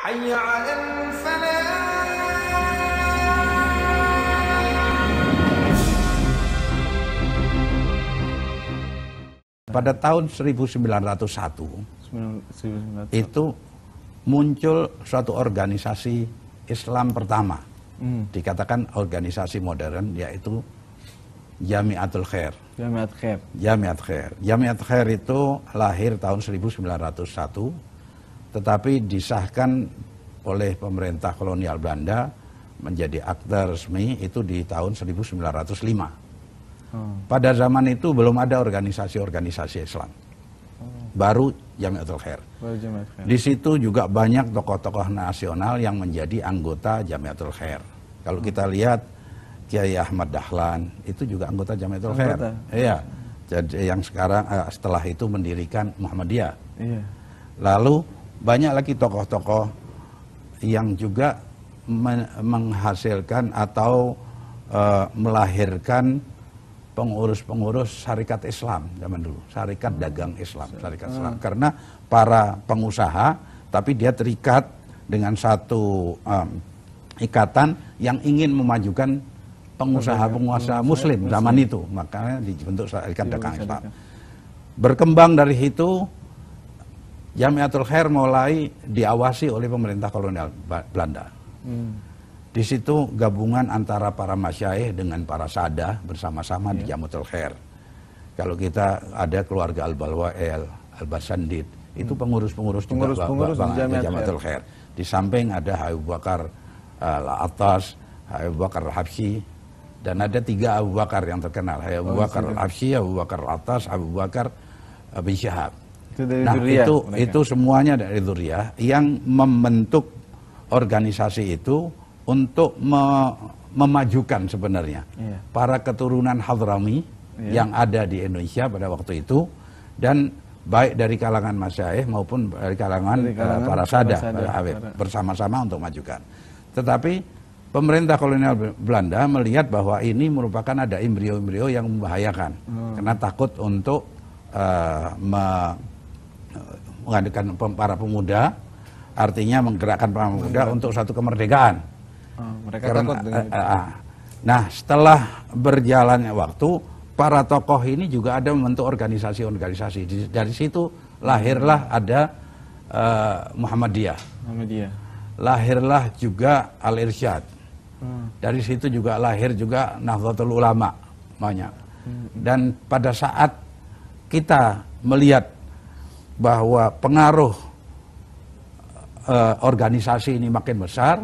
Pada tahun 1901, 1901, itu muncul suatu organisasi Islam pertama, hmm. dikatakan organisasi modern yaitu Jamiatul Khair. Jamiat Khair. Jamiat Khair. Jamiat Khair itu lahir tahun 1901 tetapi disahkan oleh pemerintah kolonial Belanda menjadi akta resmi itu di tahun 1905. Hmm. Pada zaman itu belum ada organisasi-organisasi Islam. Hmm. Baru Jamiatul Khair. Di situ juga banyak tokoh-tokoh nasional yang menjadi anggota Jamiatul Khair. Kalau hmm. kita lihat Kiai Ahmad Dahlan itu juga anggota Jamiatul Khair. Iya. Jadi yang sekarang eh, setelah itu mendirikan Muhammadiyah. Iya. Lalu banyak lagi tokoh-tokoh yang juga menghasilkan atau e, melahirkan pengurus-pengurus syarikat Islam zaman dulu, syarikat dagang Islam, syarikat Islam. Hmm. Karena para pengusaha, tapi dia terikat dengan satu um, ikatan yang ingin memajukan pengusaha-pengusaha Muslim zaman itu, makanya dibentuk syarikat iya, dagang Islam. Berkembang dari itu Jamiatul Khair mulai diawasi oleh pemerintah kolonial Belanda. Hmm. Di situ gabungan antara para masyaih dengan para sada bersama-sama yeah. di ya. Jamiatul Khair. Kalau kita ada keluarga al balwa El, al hmm. itu pengurus-pengurus juga pengurus, bang, bang, di Jamiatul Khair. Di samping ada Abu Bakar uh, eh, Atas, Abu Bakar Habsyi, dan ada tiga Abu Bakar yang terkenal. Abu oh, Bakar Al-Habsyi, Abu Bakar atas, Abu Bakar eh, bin Syahab itu dari nah, itu mereka. itu semuanya dari Durya yang membentuk organisasi itu untuk me memajukan sebenarnya yeah. para keturunan Hadrami yeah. yang ada di Indonesia pada waktu itu dan baik dari kalangan Masyaih maupun dari kalangan, dari eh, kalangan para sada, sada eh, iya. bersama-sama untuk majukan. Tetapi pemerintah kolonial Belanda melihat bahwa ini merupakan ada embrio-embrio yang membahayakan hmm. karena takut untuk uh, me menghadirkan para pemuda, artinya menggerakkan para pemuda hmm. untuk satu kemerdekaan. Hmm, mereka Karena, takut dengan eh, itu. Eh, eh. Nah, setelah berjalannya waktu, para tokoh ini juga ada membentuk organisasi-organisasi. Dari situ lahirlah ada uh, Muhammadiyah. Muhammadiyah. Lahirlah juga Al-Irsyad. Hmm. Dari situ juga lahir juga Nahdlatul Ulama banyak. Hmm. Dan pada saat kita melihat bahwa pengaruh uh, organisasi ini makin besar,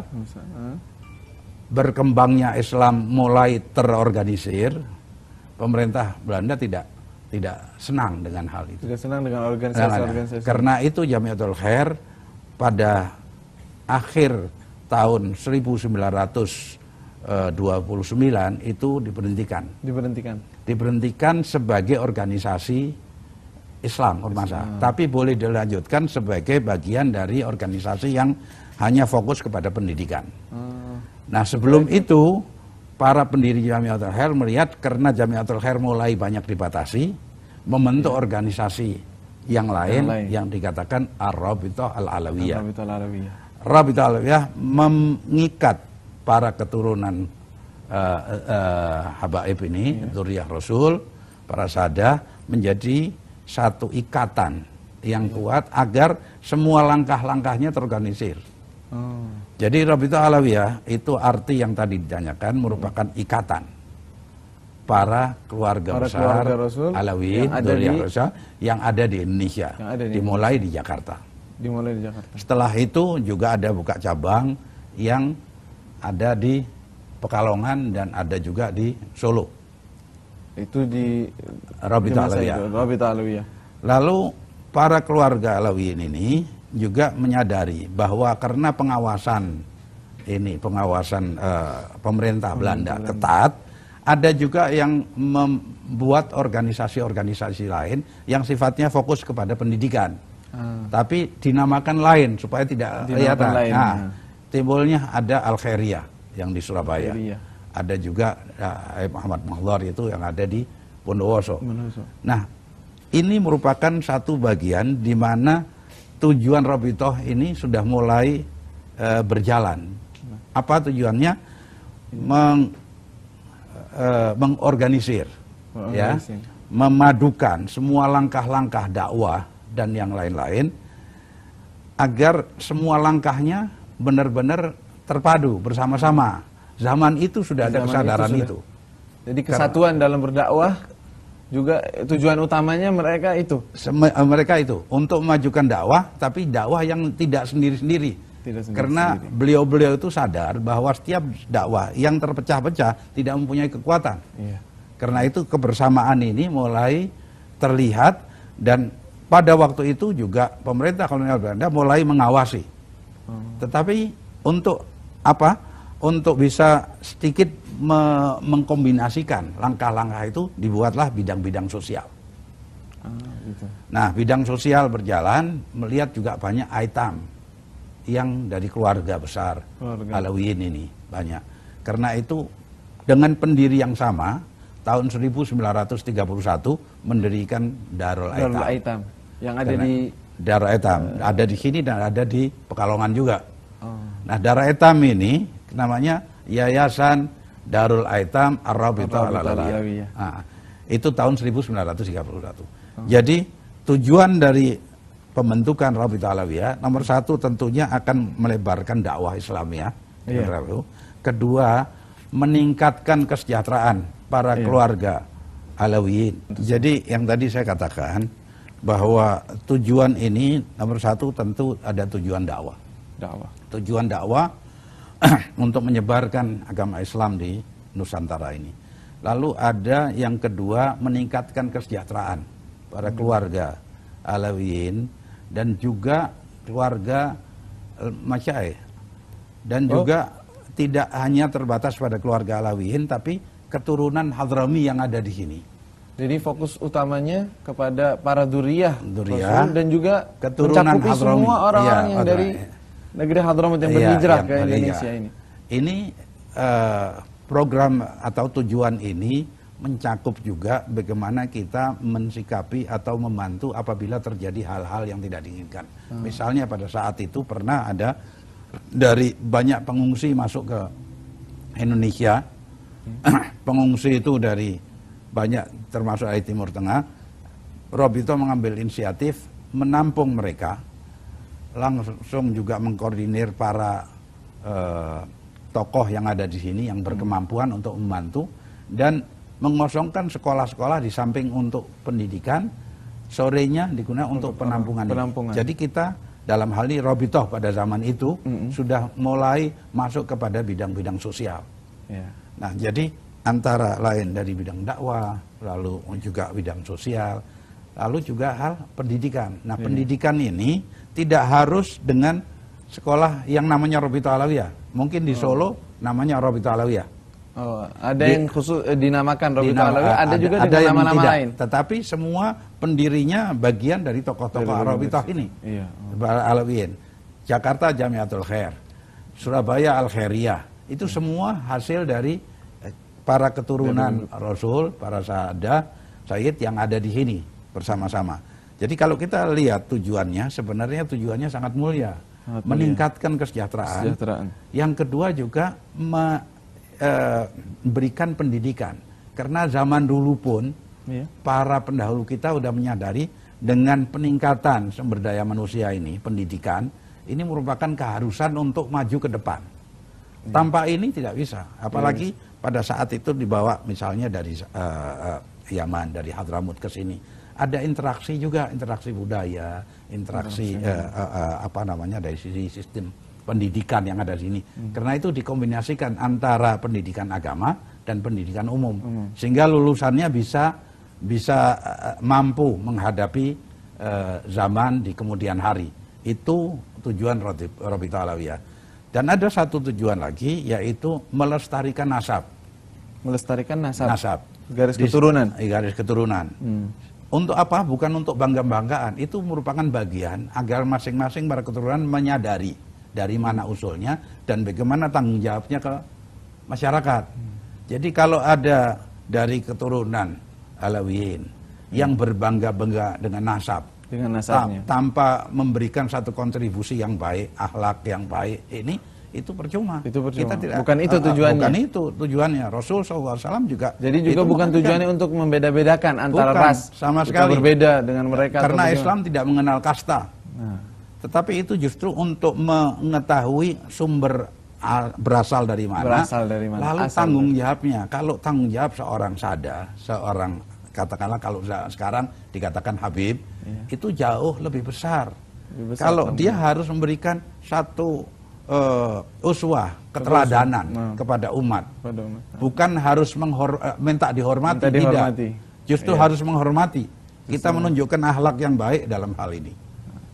berkembangnya Islam mulai terorganisir, pemerintah Belanda tidak tidak senang dengan hal itu. Tidak senang dengan organisasi-organisasi. Karena itu Jamiatul Khair pada akhir tahun 1929 eh, itu diberhentikan. Diberhentikan. Diberhentikan sebagai organisasi Islam ormas. Islam. tapi boleh dilanjutkan sebagai bagian dari organisasi yang hanya fokus kepada pendidikan. Hmm. Nah sebelum Baik. itu para pendiri Jamiatul Khair melihat karena Jamiatul Khair mulai banyak dibatasi, membentuk ya. organisasi yang lain yang, lain. yang dikatakan Ar-Rabitah Al-Alawiyah. Rabitah Al-Alawiyah Rabitah al alawiyah al alawiyah mengikat para keturunan uh, uh, Habaib ini, yeah. Iya. Rasul, para sadah menjadi satu ikatan yang kuat agar semua langkah-langkahnya terorganisir. Hmm. Jadi Rabita Alawiyah itu arti yang tadi ditanyakan merupakan ikatan para keluarga para besar keluarga Rasul yang ada, di, yang ada di Indonesia, yang ada di dimulai di Jakarta. Dimulai di Jakarta. Setelah itu juga ada buka cabang yang ada di Pekalongan dan ada juga di Solo. Itu di Rabita Alawiyah. Ya? Alawiyah. Lalu para keluarga Alawiyin ini juga menyadari bahwa karena pengawasan ini pengawasan uh, pemerintah Belanda Belanda. ketat, ada juga yang membuat organisasi-organisasi lain yang sifatnya fokus kepada pendidikan. Hmm. Tapi dinamakan lain supaya tidak dinamakan kelihatan. Nah, ya. timbulnya ada Algeria yang di Surabaya. Algeria ada juga ya, Muhammad Mahlor itu yang ada di Bondowoso. Bondowoso. Nah, ini merupakan satu bagian di mana tujuan Robitoh ini sudah mulai e, berjalan. Apa tujuannya? Meng, e, mengorganisir, ya, memadukan semua langkah-langkah dakwah dan yang lain-lain agar semua langkahnya benar-benar terpadu bersama-sama zaman itu sudah ada kesadaran itu, sudah. itu. Jadi kesatuan Karena, dalam berdakwah juga tujuan utamanya mereka itu. Eh, mereka itu untuk memajukan dakwah tapi dakwah yang tidak sendiri-sendiri. Karena beliau-beliau itu sadar bahwa setiap dakwah yang terpecah-pecah tidak mempunyai kekuatan. Iya. Karena itu kebersamaan ini mulai terlihat dan pada waktu itu juga pemerintah kolonial Belanda mulai mengawasi. Hmm. Tetapi untuk apa? untuk bisa sedikit me mengkombinasikan langkah-langkah itu dibuatlah bidang-bidang sosial. Ah, gitu. Nah, bidang sosial berjalan melihat juga banyak item yang dari keluarga besar keluarga. Alawiyin ini banyak. Karena itu dengan pendiri yang sama tahun 1931 mendirikan Darul Aitam. Darul Aitam yang ada Karena di Darul Aitam, eh. ada di sini dan ada di Pekalongan juga. Oh. Nah, Darul Aitam ini namanya Yayasan Darul Aitam Ar-Rabita Al-Alawiyah. Nah, iya. itu tahun 1931. Oh. Ah. Jadi tujuan dari pembentukan Rabita Alawiyah nomor satu tentunya akan melebarkan dakwah ya. Iya. Kedua, meningkatkan kesejahteraan para iya. keluarga Alawiyin. Jadi yang tadi saya katakan bahwa tujuan ini nomor satu tentu ada tujuan dakwah. Dakwah. Tujuan dakwah untuk menyebarkan agama Islam di Nusantara ini. Lalu ada yang kedua meningkatkan kesejahteraan para hmm. keluarga Alawiyin dan juga keluarga eh, Masyai. Dan oh. juga tidak hanya terbatas pada keluarga Alawiyin tapi keturunan Hadrami yang ada di sini. Jadi fokus utamanya kepada para duriah, duriah dan juga keturunan mencakupi Hadrami. semua orang-orang ya, yang orang, dari negeri Hadramut yang iya, berhijrah ke Indonesia ya. ini. Ini uh, program atau tujuan ini mencakup juga bagaimana kita mensikapi atau membantu apabila terjadi hal-hal yang tidak diinginkan. Hmm. Misalnya pada saat itu pernah ada dari banyak pengungsi masuk ke Indonesia. Hmm. pengungsi itu dari banyak termasuk dari Timur Tengah. Robito mengambil inisiatif menampung mereka langsung juga mengkoordinir para eh, tokoh yang ada di sini yang berkemampuan untuk membantu dan mengosongkan sekolah-sekolah di samping untuk pendidikan sorenya digunakan untuk, untuk penampungan. penampungan. Jadi kita dalam hal ini Robitoh pada zaman itu mm -hmm. sudah mulai masuk kepada bidang-bidang sosial. Yeah. Nah, jadi antara lain dari bidang dakwah, lalu juga bidang sosial, lalu juga hal pendidikan. Nah, iya. pendidikan ini tidak harus dengan sekolah yang namanya Robito Alawiyah. Mungkin di oh. Solo namanya Robito Alawiyah. Oh, ada di, yang khusus eh, dinamakan Robito dinam, Alawiyah, ah, ada, ada juga ada dengan nama-nama lain. Tetapi semua pendirinya bagian dari tokoh-tokoh Robito ini. Iya. Oh. Alawiyin. Jakarta Jamiatul Khair, Surabaya Al Khairiyah. Itu hmm. semua hasil dari eh, para keturunan iya, Rasul, para sahada, Sayyid yang ada di sini bersama-sama. Jadi kalau kita lihat tujuannya, sebenarnya tujuannya sangat mulia, sangat meningkatkan mulia. Kesejahteraan. kesejahteraan. Yang kedua juga memberikan e, pendidikan, karena zaman dulu pun iya. para pendahulu kita sudah menyadari dengan peningkatan sumber daya manusia ini, pendidikan ini merupakan keharusan untuk maju ke depan. Iya. Tanpa ini tidak bisa, apalagi iya. pada saat itu dibawa misalnya dari uh, Yaman, dari Hadramut ke sini ada interaksi juga, interaksi budaya, interaksi uh, uh, uh, apa namanya dari sisi sistem pendidikan yang ada di sini. Hmm. Karena itu dikombinasikan antara pendidikan agama dan pendidikan umum, hmm. sehingga lulusannya bisa bisa uh, mampu menghadapi uh, zaman di kemudian hari. Itu tujuan robi talawiyah Dan ada satu tujuan lagi yaitu melestarikan nasab. Melestarikan nasab. Nasab. Garis keturunan. garis keturunan. Hmm. Untuk apa? Bukan untuk bangga-banggaan. Itu merupakan bagian agar masing-masing para keturunan menyadari dari mana usulnya dan bagaimana tanggung jawabnya ke masyarakat. Jadi kalau ada dari keturunan Alawiyin yang hmm. berbangga-bangga dengan nasab, dengan tanpa memberikan satu kontribusi yang baik, akhlak yang baik ini itu percuma. Itu percuma. Kita tidak, bukan itu ah, ah, tujuannya. Bukan itu tujuannya. Rasul SAW juga. Jadi juga bukan tujuannya untuk membeda-bedakan antara bukan, ras. Sama sekali. berbeda dengan mereka. Karena Islam tidak mengenal kasta. Nah. Tetapi itu justru untuk mengetahui sumber ah, berasal dari mana, berasal dari mana lalu Asal tanggung jawabnya. Kalau tanggung jawab seorang sada, seorang katakanlah kalau sekarang dikatakan Habib, ya. itu jauh Lebih besar kalau dia harus memberikan satu uh, uswah keteladanan nah. kepada umat. Pada umat. Bukan harus menghor eh, minta dihormati, minta dihormati. tidak. Justru ya. harus menghormati. Justru. Kita menunjukkan ahlak yang baik dalam hal ini.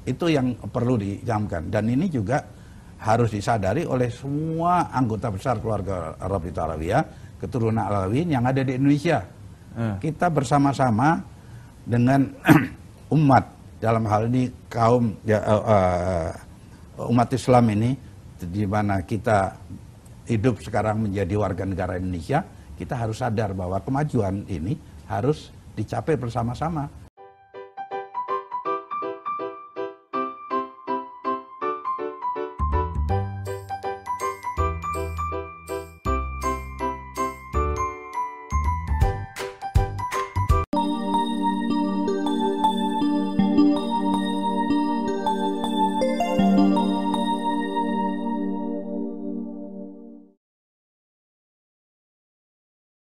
Itu yang perlu dijamkan. Dan ini juga harus disadari oleh semua anggota besar keluarga Arab itu Alawiyah, keturunan Alawin yang ada di Indonesia. Ya. Kita bersama-sama dengan umat dalam hal ini kaum ya, uh, uh, umat Islam ini di mana kita hidup sekarang menjadi warga negara Indonesia, kita harus sadar bahwa kemajuan ini harus dicapai bersama-sama